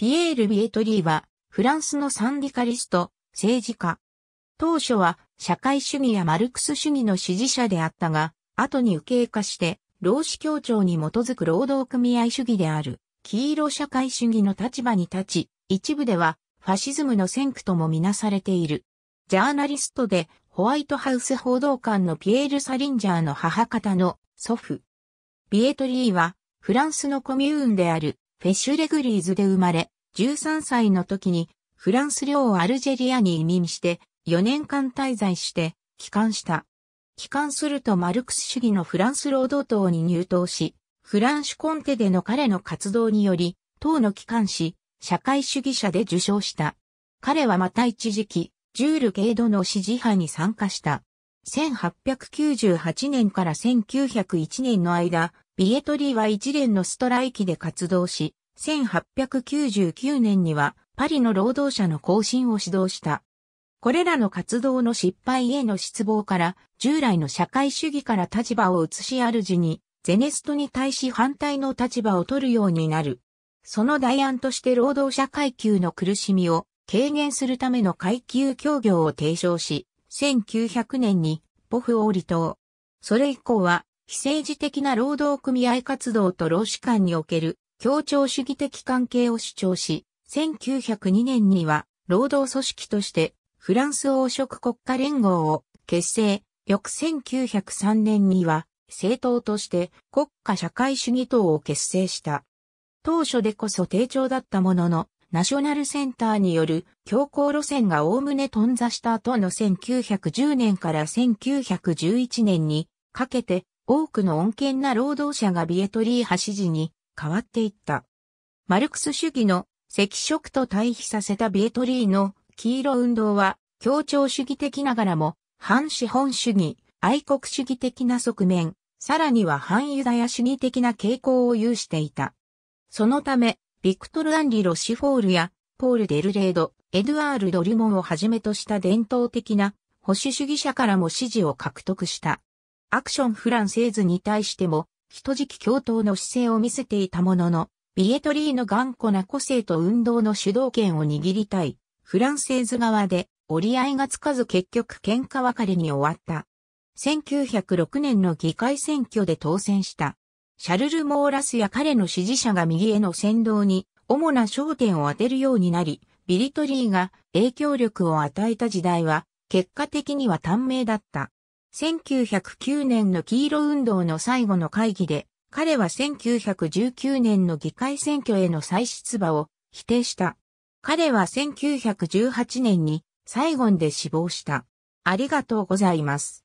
ピエール・ビエトリーは、フランスのサンディカリスト、政治家。当初は、社会主義やマルクス主義の支持者であったが、後に右傾化して、労使協調に基づく労働組合主義である、黄色社会主義の立場に立ち、一部では、ファシズムの先駆ともみなされている。ジャーナリストで、ホワイトハウス報道官のピエール・サリンジャーの母方の祖父。ビエトリーは、フランスのコミューンであるフェッシュレグリーズで生まれ、13歳の時にフランス領アルジェリアに移民して4年間滞在して帰還した。帰還するとマルクス主義のフランス労働党に入党し、フランシュコンテでの彼の活動により、党の帰還し、社会主義者で受賞した。彼はまた一時期、ジュール・ゲイドの支持派に参加した。1898年から1901年の間、ビエトリーは一連のストライキで活動し、1899年にはパリの労働者の行進を指導した。これらの活動の失敗への失望から、従来の社会主義から立場を移し主に、ゼネストに対し反対の立場を取るようになる。その代案として労働者階級の苦しみを軽減するための階級協業を提唱し、1900年にポフオーリ島。それ以降は非政治的な労働組合活動と労使間における協調主義的関係を主張し、1902年には労働組織としてフランス王色国家連合を結成、翌1903年には政党として国家社会主義党を結成した。当初でこそ低調だったものの、ナショナルセンターによる強硬路線が概ね頓挫した後の1910年から1911年にかけて多くの穏健な労働者がビエトリー派支示に変わっていった。マルクス主義の赤色と対比させたビエトリーの黄色運動は協調主義的ながらも反資本主義、愛国主義的な側面、さらには反ユダヤ主義的な傾向を有していた。そのため、ビクトル・アンリ・ロシフォールやポール・デルレード、エドワール・ドリモンをはじめとした伝統的な保守主義者からも支持を獲得した。アクションフランセーズに対しても、人じき共闘の姿勢を見せていたものの、ビエトリーの頑固な個性と運動の主導権を握りたい、フランセーズ側で折り合いがつかず結局喧嘩別れに終わった。1906年の議会選挙で当選した。シャルル・モーラスや彼の支持者が右への先導に主な焦点を当てるようになり、ビリトリーが影響力を与えた時代は結果的には短命だった。1909年の黄色運動の最後の会議で、彼は1919年の議会選挙への再出馬を否定した。彼は1918年にサイゴンで死亡した。ありがとうございます。